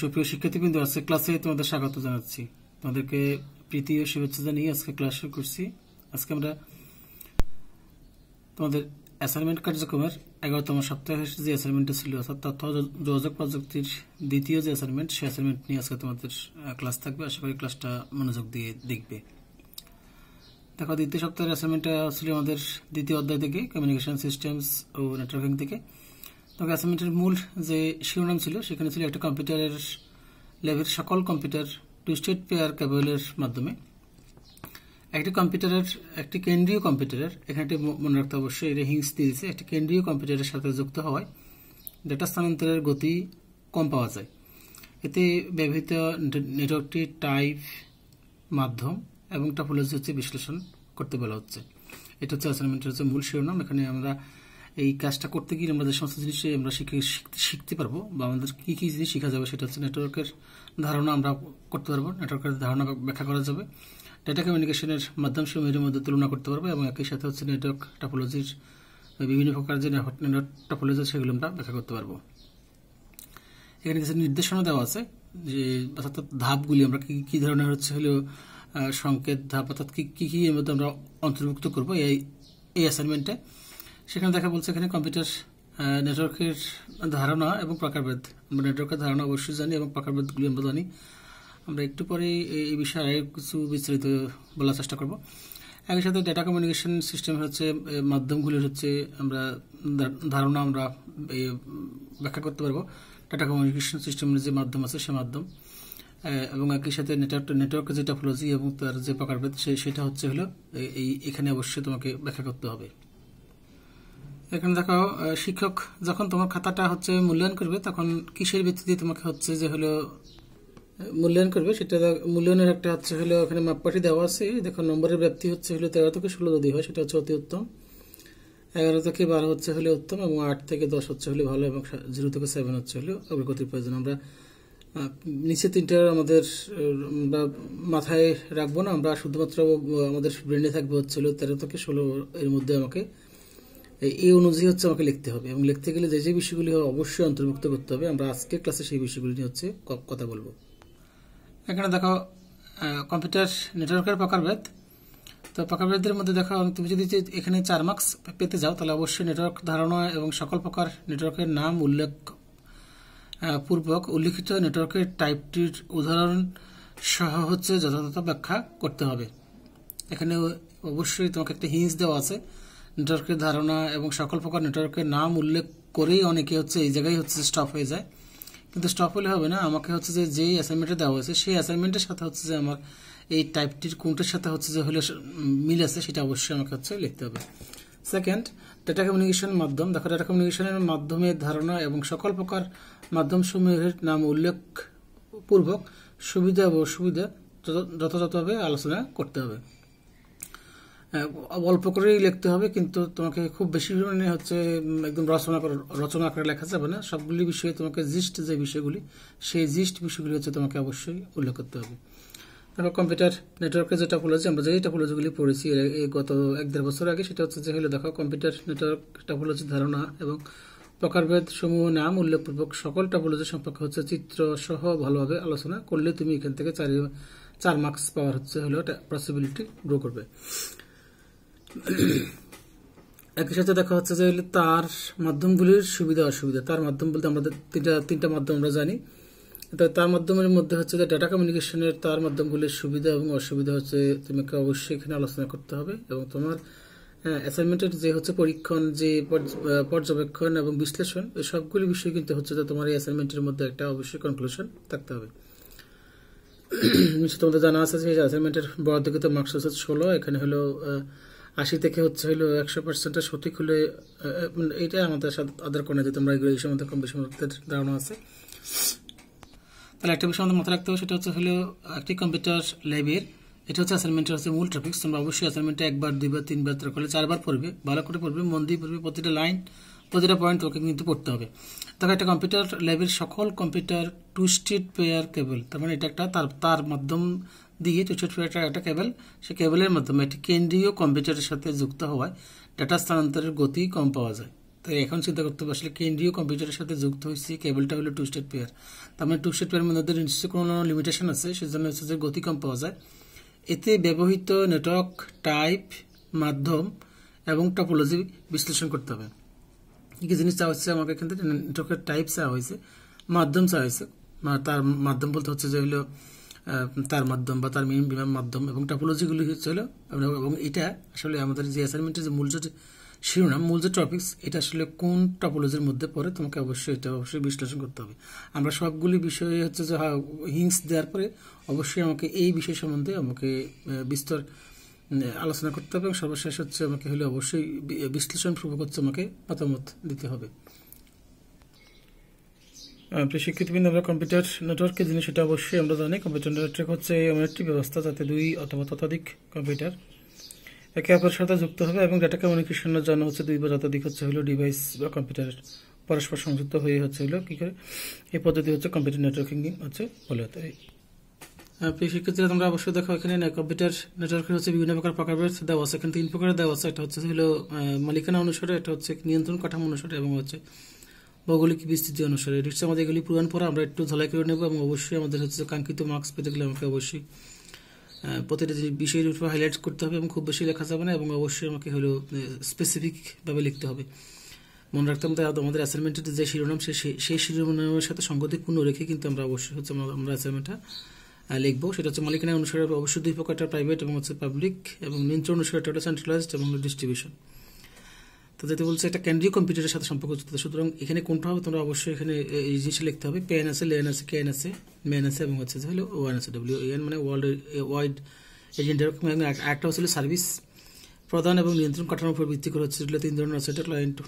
সুপ্রিয় কিন্তু আজকে ক্লাসে তোমাদের স্বাগত জানাচ্ছি তোমাদেরকে প্রীতি ও শুভেচ্ছা জানিয়ে আজকে ক্লাস শুরু করছি আজকে আমরা তোমাদের অ্যাসাইনমেন্ট কার্যক্রমের এগারোতম সপ্তাহের যে অ্যাসাইনমেন্টটা ছিল অর্থাৎ তথ্য যোগাযোগ প্রযুক্তির দ্বিতীয় যে অ্যাসাইনমেন্ট সেই অ্যাসাইনমেন্ট নিয়ে আজকে তোমাদের ক্লাস থাকবে আশা করি ক্লাসটা মনোযোগ দিয়ে দেখবে দেখো দ্বিতীয় সপ্তাহের অ্যাসাইনমেন্টটা ছিল আমাদের দ্বিতীয় অধ্যায় থেকে কমিউনিকেশন সিস্টেমস ও নেটওয়ার্কিং থেকে তবে অ্যাসাইনমেন্টের মূল যে শিরোনাম ছিল সেখানে ছিল একটা কম্পিউটারের ল্যাবের সকল কম্পিউটার টুইস্টেড পেয়ার কেবলের মাধ্যমে একটি কম্পিউটারের একটি কেন্দ্রীয় কম্পিউটারের এখানে মনে রাখতে অবশ্যই এটা হিংস দিয়েছে একটি কেন্দ্রীয় কম্পিউটারের সাথে যুক্ত হওয়ায় ডেটা স্থানান্তরের গতি কম পাওয়া যায় এতে ব্যবহৃত নেটওয়ার্কটি টাইপ মাধ্যম এবং টাপোলজি হচ্ছে বিশ্লেষণ করতে বলা হচ্ছে এটা হচ্ছে অ্যাসাইনমেন্টের হচ্ছে মূল শিরোনাম এখানে আমরা এই কাজটা করতে গিয়ে আমরা যে সমস্ত জিনিস আমরা শিখে শিখতে পারবো বা আমাদের কী কী জিনিস শেখা যাবে সেটা হচ্ছে নেটওয়ার্কের ধারণা আমরা করতে পারবো নেটওয়ার্কের ধারণা ব্যাখ্যা করা যাবে ডেটা কমিউনিকেশনের মাধ্যম সময়ের মধ্যে তুলনা করতে পারবো এবং একই সাথে হচ্ছে নেটওয়ার্ক টপোলজির বিভিন্ন প্রকার যে নেটওয়ার্ক টপোলজি সেগুলো আমরা ব্যাখ্যা করতে পারবো এখানে কিছু নির্দেশনা দেওয়া আছে যে অর্থাৎ ধাপগুলি আমরা কী কী ধরনের হচ্ছে হলো সংকেত ধাপ অর্থাৎ কী কী এর মধ্যে আমরা অন্তর্ভুক্ত করবো এই এই অ্যাসাইনমেন্টে সেখানে দেখা বলছে এখানে কম্পিউটার নেটওয়ার্কের ধারণা এবং প্রকারভেদ আমরা নেটওয়ার্কের ধারণা অবশ্যই জানি এবং প্রকারভেদগুলি আমরা জানি আমরা একটু পরে এই বিষয়ে আরও কিছু বিস্তারিত বলার চেষ্টা করব একই সাথে ডেটা কমিউনিকেশন সিস্টেম হচ্ছে মাধ্যমগুলির হচ্ছে আমরা ধারণা আমরা ব্যাখ্যা করতে পারবো ডেটা কমিউনিকেশন সিস্টেমের যে মাধ্যম আছে সে মাধ্যম এবং একই সাথে নেটওয়ার্ক নেটওয়ার্কের যে টেকনোলজি এবং তার যে প্রকারভেদ সেটা হচ্ছে হলো এই এখানে অবশ্যই তোমাকে ব্যাখ্যা করতে হবে এখানে দেখো শিক্ষক যখন তোমার খাতাটা হচ্ছে মূল্যায়ন করবে তখন কিসের ভিত্তিতে তোমাকে হচ্ছে যে হলো মূল্যায়ন করবে সেটা মূল্যায়নের একটা হচ্ছে হলো এখানে মাপপাঠি দেওয়া আছে দেখো নম্বরের ব্যাপ্তি হচ্ছে হলো তেরো থেকে ষোলো যদি হয় সেটা হচ্ছে অতি উত্তম এগারো থেকে বারো হচ্ছে হলে উত্তম এবং আট থেকে দশ হচ্ছে হলে ভালো এবং জিরো থেকে সেভেন হচ্ছে হলে অগ্রগতির প্রয়োজন আমরা নিচে তিনটার আমাদের আমরা মাথায় রাখবো না আমরা শুধুমাত্র আমাদের ব্রেনে থাকবে হচ্ছে হলো তেরো থেকে ষোলো এর মধ্যে আমাকে এই অনুযায়ী হচ্ছে আমাকে লিখতে হবে এবং লিখতে গেলে যে যে বিষয়গুলি অবশ্যই অন্তর্ভুক্ত করতে হবে আমরা আজকের ক্লাসে সেই বিষয়গুলি নিয়ে হচ্ছে কথা বলবো এখানে দেখো কম্পিউটার নেটওয়ার্কের প্রকারভেদ তো প্রকারভেদের মধ্যে দেখো তুমি যদি এখানে চার মার্কস পেতে যাও তাহলে অবশ্যই নেটওয়ার্ক ধারণা এবং সকল প্রকার নেটওয়ার্কের নাম উল্লেখ পূর্বক উল্লিখিত নেটওয়ার্কের টাইপটির উদাহরণ সহ হচ্ছে যথাযথ ব্যাখ্যা করতে হবে এখানে অবশ্যই তোমাকে একটা হিন্স দেওয়া আছে নেটওয়ার্কের ধারণা এবং সকল প্রকার নেটওয়ার্কের নাম উল্লেখ করেই অনেকে হচ্ছে এই জায়গায় হচ্ছে স্টপ হয়ে যায় কিন্তু স্টপ হলে হবে না আমাকে হচ্ছে যে যেই অ্যাসাইনমেন্টে দেওয়া হয়েছে সেই অ্যাসাইনমেন্টের সাথে হচ্ছে যে আমার এই টাইপটির কোনটার সাথে হচ্ছে যে হলে মিল আছে সেটা অবশ্যই আমাকে হচ্ছে লিখতে হবে সেকেন্ড ডেটা কমিউনিকেশন মাধ্যম দেখো ডেটা কমিউনিকেশনের মাধ্যমে ধারণা এবং সকল প্রকার মাধ্যমসমূহের নাম উল্লেখপূর্বক সুবিধা এবং অসুবিধা যথাযথভাবে আলোচনা করতে হবে অল্প করেই লিখতে হবে কিন্তু তোমাকে খুব বেশি মানে হচ্ছে একদম রচনা করে রচনা আকারে লেখা যাবে না সবগুলি বিষয়ে তোমাকে জিস্ট যে বিষয়গুলি সেই জিস্ট বিষয়গুলি হচ্ছে তোমাকে অবশ্যই উল্লেখ করতে হবে তারপর কম্পিউটার নেটওয়ার্কের যে টপোলজি আমরা যে টপোলজিগুলি পড়েছি এই গত এক দেড় বছর আগে সেটা হচ্ছে যে হলো দেখো কম্পিউটার নেটওয়ার্ক টপোলজির ধারণা এবং প্রকারভেদ সমূহ নাম উল্লেখপূর্বক সকল টপোলজি সম্পর্কে হচ্ছে চিত্র সহ ভালোভাবে আলোচনা করলে তুমি এখান থেকে চারি চার মার্কস পাওয়ার হচ্ছে হলো পসিবিলিটি গ্রো করবে একই সাথে দেখা হচ্ছে যে তার মাধ্যমগুলির সুবিধা অসুবিধা তার মাধ্যম বলতে আমাদের তিনটা তিনটা মাধ্যম আমরা জানি তার মাধ্যমের মধ্যে হচ্ছে যে ডাটা কমিউনিকেশনের তার মাধ্যমগুলির সুবিধা এবং অসুবিধা হচ্ছে তোমাকে অবশ্যই এখানে আলোচনা করতে হবে এবং তোমার অ্যাসাইনমেন্টের যে হচ্ছে পরীক্ষণ যে পর্যবেক্ষণ এবং বিশ্লেষণ এই সবগুলি বিষয় কিন্তু হচ্ছে যে তোমার এই অ্যাসাইনমেন্টের মধ্যে একটা অবশ্যই কনক্লুশন থাকতে হবে নিশ্চয় তোমাদের জানা আছে যে অ্যাসাইনমেন্টের বরাদ্দকৃত মার্কস হচ্ছে ষোলো এখানে হলো আশি থেকে হচ্ছে হলো একশো পার্সেন্টটা সঠিক হলে মানে এটাই আমাদের সাথে আদার করে যে তোমরা এগুলো এই সম্বন্ধে কম বেশি ধারণা আছে তাহলে একটা বিষয় আমাদের মাথায় রাখতে হবে সেটা হচ্ছে হলো একটি কম্পিউটার ল্যাবের এটা হচ্ছে অ্যাসাইনমেন্টের হচ্ছে মূল টপিক তোমরা অবশ্যই অ্যাসাইনমেন্টটা একবার দুইবার তিনবার করলে চারবার পড়বে ভালো করে পড়বে মন দিয়ে পড়বে প্রতিটা লাইন প্রতিটা পয়েন্ট তোকে কিন্তু পড়তে হবে তবে একটা কম্পিউটার ল্যাবের সকল computer twisted pair cable তার মানে এটা একটা তার তার মাধ্যম দিয়ে টু স্ট্রিট পেয়ারটা একটা কেবল সে কেবলের মাধ্যমে একটি কেন্দ্রীয় কম্পিউটারের সাথে যুক্ত হওয়ায় ডাটা স্থানান্তরের গতি কম পাওয়া যায় তাই এখন চিন্তা করতে হবে কেন্দ্রীয় কম্পিউটারের সাথে যুক্ত হয়েছে কেবলটা হলো টু স্টেট পেয়ার তার মানে টু স্টেট পেয়ারের মধ্যে নিশ্চয়ই কোনো লিমিটেশন আছে সেজন্য হচ্ছে যে গতি কম পাওয়া যায় এতে ব্যবহৃত নেটওয়ার্ক টাইপ মাধ্যম এবং টপোলজি বিশ্লেষণ করতে হবে কি জিনিস চাওয়া হচ্ছে আমাকে এখান থেকে নেটওয়ার্কের টাইপ চাওয়া হয়েছে মাধ্যম চাওয়া হয়েছে মানে তার মাধ্যম বলতে হচ্ছে যে হলো তার মাধ্যম বা তার মিনিমাম বিমান মাধ্যম এবং টপোলজিগুলি ছিল এবং এটা আসলে আমাদের যে অ্যাসাইনমেন্টের যে মূল যে শিরোনাম মূল যে টপিক্স এটা আসলে কোন টপোলজির মধ্যে পড়ে তোমাকে অবশ্যই এটা অবশ্যই বিশ্লেষণ করতে হবে আমরা সবগুলি বিষয়ে হচ্ছে যে হিংস দেওয়ার পরে অবশ্যই আমাকে এই বিষয় সম্বন্ধে আমাকে বিস্তর আলোচনা করতে হবে এবং সর্বশেষ হচ্ছে আমাকে হলে অবশ্যই বিশ্লেষণ প্রভাব হচ্ছে আমাকে মতামত দিতে হবে শিক্ষিত বিন্দু আমরা কম্পিউটার নেটওয়ার্কের জিনিস সেটা অবশ্যই আমরা জানি কম্পিউটার নেটওয়ার্ক হচ্ছে এমন একটি ব্যবস্থা যাতে দুই অথবা ততোধিক কম্পিউটার একে অপরের সাথে যুক্ত হবে এবং ডেটা কমিউনিকেশনের জন্য হচ্ছে দুই বা ততোধিক হচ্ছে হলো ডিভাইস বা কম্পিউটার পরস্পর সংযুক্ত হয়ে হচ্ছে হলো কী করে এই পদ্ধতি হচ্ছে কম্পিউটার নেটওয়ার্কিং হচ্ছে বলে প্রিয় শিক্ষার্থীরা তোমরা অবশ্যই দেখো এখানে কম্পিউটার নেটওয়ার্কের হচ্ছে বিভিন্ন প্রকার প্রকার দেওয়া আছে এখানে তিন প্রকারের দেওয়া আছে এটা হচ্ছে হলো মালিকানা অনুসারে এটা হচ্ছে নিয়ন্ত্রণ কাঠামো অনুসারে এবং হচ্ছে ভৌগোলিক বিস্তৃতি অনুসারে এটা হচ্ছে আমাদের এগুলি পূরণ পরে আমরা একটু ধলাই করে নেব এবং অবশ্যই আমাদের হচ্ছে কাঙ্ক্ষিত মার্কস পেতে গেলে আমাকে অবশ্যই প্রতিটা বিষয়ের উপর হাইলাইট করতে হবে এবং খুব বেশি লেখা যাবে না এবং অবশ্যই আমাকে হলো স্পেসিফিকভাবে লিখতে হবে মনে রাখতে হবে আমাদের অ্যাসাইনমেন্টের যে শিরোনাম সেই সেই শিরোনামের সাথে সঙ্গতি পূর্ণ রেখে কিন্তু আমরা অবশ্যই হচ্ছে আমরা অ্যাসাইনমেন্টটা লিখবো সেটা হচ্ছে মালিকানা অনুসারে অবশ্যই দুই প্রকারটা প্রাইভেট এবং হচ্ছে পাবলিক এবং নিয়ন্ত্রণ অনুসারে এটা সেন্ট্রালাইজড এবং ডিস্ট্রিবিউশন তো যেতে বলছে একটা কেন্দ্রীয় কম্পিউটারের সাথে হচ্ছে সুতরাং এখানে কোনটা হবে তোমরা অবশ্যই এখানে এই জিনিসটা লিখতে হবে পেন আছে লেন আছে কেন আছে মেন আছে এবং হচ্ছে হলো ওয়ান আছে ডব্লিউ এন মানে ওয়ার্ল্ড ওয়াইড এজেন্ট একটা হচ্ছে সার্ভিস প্রদান এবং নিয়ন্ত্রণ কাঠামোর উপর ভিত্তি করে হচ্ছে তিন ধরনের আছে এটা ক্লায়েন্ট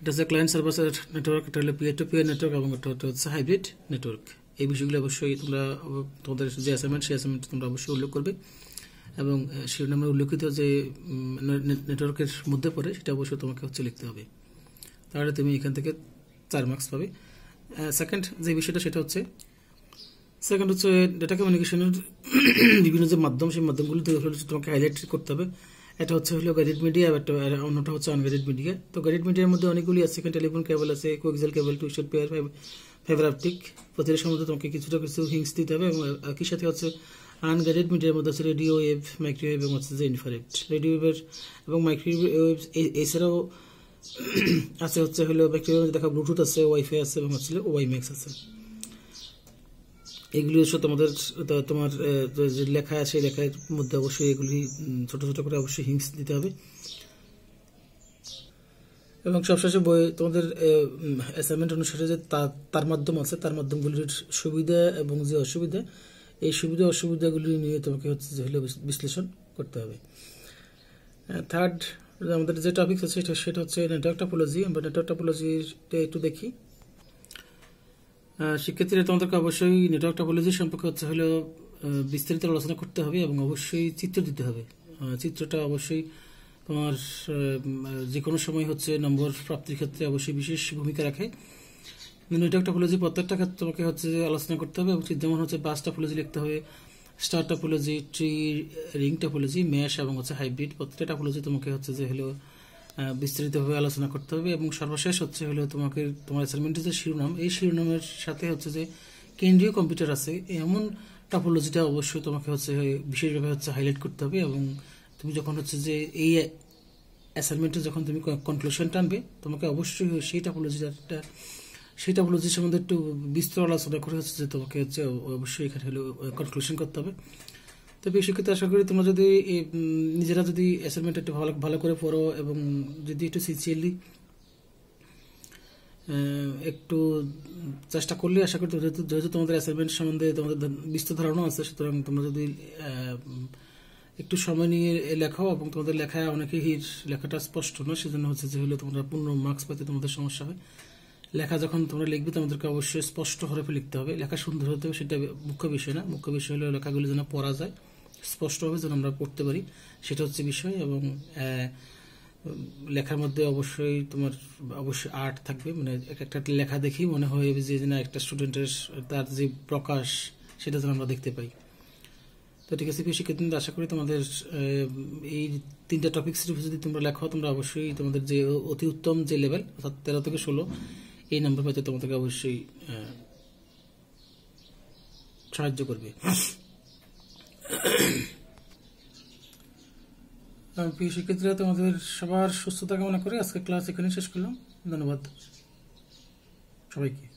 এটা হচ্ছে ক্লায়েন্ট সার্ভার নেটওয়ার্ক এটা হলো পিয়ার টু পিয়ার নেটওয়ার্ক এবং এটা হচ্ছে হাইব্রিড নেটওয়ার্ক এই বিষয়গুলো অবশ্যই তোমরা তোমাদের যে অ্যাসাইনমেন্ট সেই অ্যাসাইনমেন্ট তোমরা অবশ্যই উল্লেখ করবে এবং শিরোনামে উল্লেখিত যে নেটওয়ার্কের মধ্যে পড়ে সেটা অবশ্যই তোমাকে হচ্ছে লিখতে হবে তাহলে তুমি এখান থেকে চার মার্কস পাবে সেকেন্ড যে বিষয়টা সেটা হচ্ছে সেকেন্ড হচ্ছে ডেটা কমিউনিকেশনের বিভিন্ন যে মাধ্যম সেই মাধ্যমগুলো তোমাকে হাইলাইট করতে হবে এটা হচ্ছে হলো গ্যাডেড মিডিয়া একটা অন্যটা হচ্ছে আনগ্যাডেড মিডিয়া তো গ্যাডেড মিডিয়ার মধ্যে অনেকগুলি আছে সেখানে টেলিফোন কেবল আছে coaxial cable two pair five fibre optic প্রতিটা সম্বন্ধে তোমাকে কিছুটা কিছু হিংস দিতে হবে এবং একই সাথে হচ্ছে আনগাইডেড মিডিয়ার মধ্যে হচ্ছে রেডিও ওয়েভ মাইক্রোওয়েভ এবং হচ্ছে যে ইনফ্রারেড রেডিও ওয়েভের এবং মাইক্রোওয়েভ এছাড়াও আছে হচ্ছে হলো ব্যাকটেরিয়া দেখা ব্লুটুথ আছে ওয়াইফাই আছে এবং হচ্ছে ওয়াইম্যাক্স আছে এগুলি হচ্ছে তোমাদের তোমার যে লেখা আছে লেখার মধ্যে অবশ্যই এগুলি ছোটো ছোটো করে অবশ্যই হিংস দিতে হবে এবং সবশেষে বই তোমাদের অ্যাসাইনমেন্ট অনুসারে যে তার মাধ্যম আছে তার মাধ্যমগুলির সুবিধা এবং যে অসুবিধা এই সুবিধা অসুবিধাগুলি নিয়ে তোমাকে হচ্ছে যে হলো বিশ্লেষণ করতে হবে থার্ড আমাদের যে টপিক আছে সেটা সেটা হচ্ছে নেটওয়ার্ক টপোলজি আমরা নেটওয়ার্ক টপোলজিটা একটু দেখি শিক্ষার্থীরা তোমাদেরকে অবশ্যই নেটওয়ার্ক টপোলজি সম্পর্কে হচ্ছে হলো বিস্তারিত আলোচনা করতে হবে এবং অবশ্যই চিত্র দিতে হবে চিত্রটা অবশ্যই তোমার যে কোনো সময় হচ্ছে নম্বর প্রাপ্তির ক্ষেত্রে অবশ্যই বিশেষ ভূমিকা রাখে নয়টা টপোলজি প্রত্যেকটা ক্ষেত্রে তোমাকে হচ্ছে যে আলোচনা করতে হবে এবং যেমন হচ্ছে বাস টপোলজি লিখতে হবে star topology tree ring topology mesh এবং হচ্ছে হাইব্রিড প্রত্যেকটা টপোলজি তোমাকে হচ্ছে যে হলো বিস্তারিতভাবে আলোচনা করতে হবে এবং সর্বশেষ হচ্ছে হলো তোমাকে তোমার অ্যাসাইনমেন্টের যে শিরোনাম এই শিরোনামের সাথে হচ্ছে যে কেন্দ্রীয় কম্পিউটার আছে এমন টপোলজিটা অবশ্যই তোমাকে হচ্ছে বিশেষভাবে হচ্ছে হাইলাইট করতে হবে এবং তুমি যখন হচ্ছে যে এই অ্যাসাইনমেন্টে যখন তুমি কনক্লুশন টানবে তোমাকে অবশ্যই সেই টাপোলজির একটা সেই টাপোলজির সম্বন্ধে একটু বিস্তর আলোচনা করে হচ্ছে যে তোমাকে হচ্ছে অবশ্যই এখানে হলে কনক্লুশন করতে হবে তবে ক্ষেত্রে আশা করি তোমরা যদি নিজেরা যদি অ্যাসাইনমেন্ট একটু ভালো ভালো করে পড়ো এবং যদি একটু সিনসিয়ারলি একটু চেষ্টা করলে আশা করি যেহেতু তোমাদের অ্যাসাইনমেন্ট সম্বন্ধে তোমাদের বিস্তর ধারণা আছে সুতরাং তোমরা যদি একটু সময় নিয়ে লেখাও এবং তোমাদের লেখায় অনেকে হির লেখাটা স্পষ্ট না সেজন্য হচ্ছে যে হলে তোমরা পূর্ণ মার্কস পাতে তোমাদের সমস্যা হয় লেখা যখন তোমরা লিখবে তোমাদেরকে অবশ্যই স্পষ্ট হরফে লিখতে হবে লেখা সুন্দর হতে হবে সেটা মুখ্য বিষয় না মুখ্য বিষয় হলো লেখাগুলি যেন পড়া যায় স্পষ্টভাবে যেন আমরা পড়তে পারি সেটা হচ্ছে বিষয় এবং লেখার মধ্যে অবশ্যই তোমার অবশ্যই আর্ট থাকবে মানে এক একটা লেখা দেখেই মনে হয় যে না একটা স্টুডেন্টের তার যে প্রকাশ সেটা যেন আমরা দেখতে পাই তো ঠিক আছে প্রিয় শিক্ষার্থীদের আশা করি তোমাদের এই তিনটা টপিক্সের যদি তোমরা লেখো তোমরা অবশ্যই তোমাদের যে অতি উত্তম যে লেভেল অর্থাৎ তেরো থেকে ষোলো এই নাম্বার পেতে তোমাদেরকে অবশ্যই সাহায্য করবে প্রিয় শিক্ষার্থীরা তোমাদের সবার সুস্থতা কামনা করে আজকে ক্লাস এখানে শেষ করলাম ধন্যবাদ সবাইকে